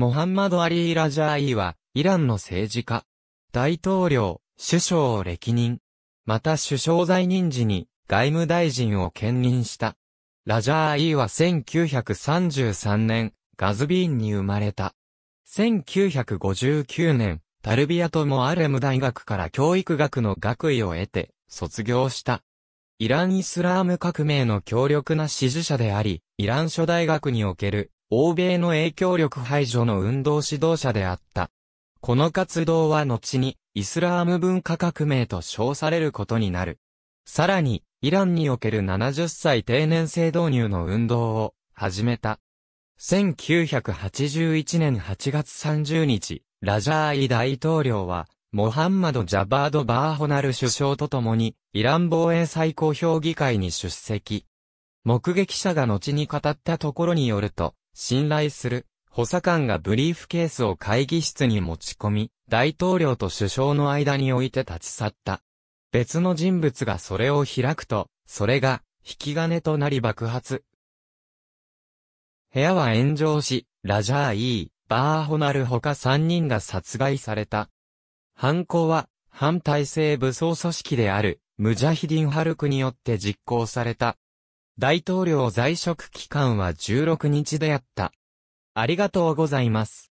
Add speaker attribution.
Speaker 1: モハンマド・アリー・ラジャーイは、イランの政治家、大統領、首相を歴任。また首相在任時に外務大臣を兼任した。ラジャーイは1933年、ガズビーンに生まれた。1959年、タルビアとモアレム大学から教育学の学位を得て、卒業した。イラン・イスラーム革命の強力な支持者であり、イラン諸大学における欧米の影響力排除の運動指導者であった。この活動は後にイスラーム文化革命と称されることになる。さらに、イランにおける70歳定年制導入の運動を始めた。1981年8月30日、ラジャーイ大統領は、モハンマド・ジャバード・バーホナル首相と共に、イラン防衛最高評議会に出席。目撃者が後に語ったところによると、信頼する補佐官がブリーフケースを会議室に持ち込み、大統領と首相の間に置いて立ち去った。別の人物がそれを開くと、それが引き金となり爆発。部屋は炎上し、ラジャー・イー、バーホナル他3人が殺害された。犯行は、反体制武装組織である、ムジャヒディン・ハルクによって実行された。大統領在職期間は16日であった。
Speaker 2: ありがとうございます。